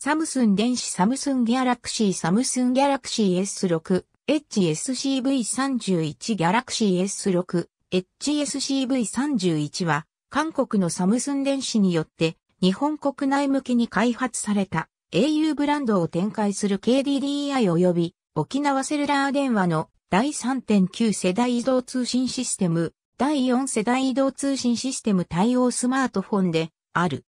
サムスン電子サムスンギャラクシーサムスンギャラクシー S6、HSCV31 ギャラクシー S6、HSCV31 は、韓国のサムスン電子によって、日本国内向けに開発された au ブランドを展開する KDDI 及び沖縄セルラー電話の第3.9世代移動通信システム、第4世代移動通信システム対応スマートフォンである。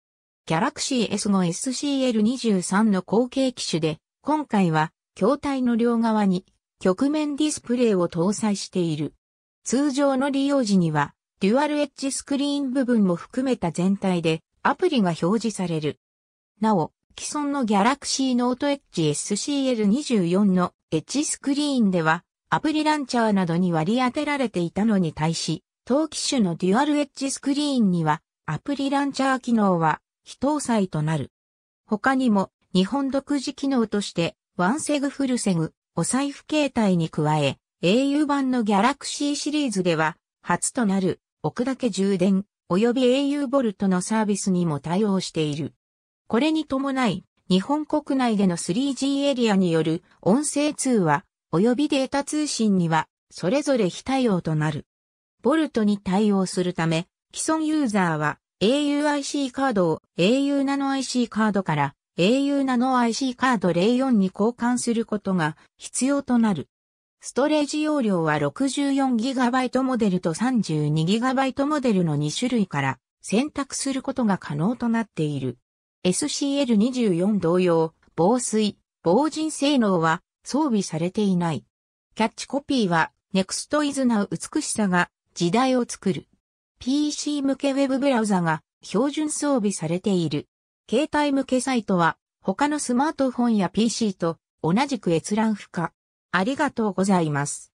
ギャラクシー S 5 SCL23 の後継機種で、今回は、筐体の両側に、曲面ディスプレイを搭載している。通常の利用時には、デュアルエッジスクリーン部分も含めた全体で、アプリが表示される。なお、既存のギャラクシーノートエッジ SCL24 のエッジスクリーンでは、アプリランチャーなどに割り当てられていたのに対し、当機種のデュアルエッジスクリーンには、アプリランチャー機能は非搭載となる。他にも、日本独自機能として、ワンセグフルセグ、お財布形態に加え、au 版のギャラクシーシリーズでは、初となる、置くだけ充電、及び au ボルトのサービスにも対応している。これに伴い、日本国内での 3G エリアによる音声通話、及びデータ通信には、それぞれ非対応となる。ボルトに対応するため、既存ユーザーは、auIC カードを au ナノ IC カードから au ナノ IC カード04に交換することが必要となる。ストレージ容量は 64GB モデルと 32GB モデルの2種類から選択することが可能となっている。SCL24 同様、防水、防塵性能は装備されていない。キャッチコピーは Next is Now 美しさが時代を作る。PC 向けウェブブラウザが標準装備されている。携帯向けサイトは他のスマートフォンや PC と同じく閲覧不可。ありがとうございます。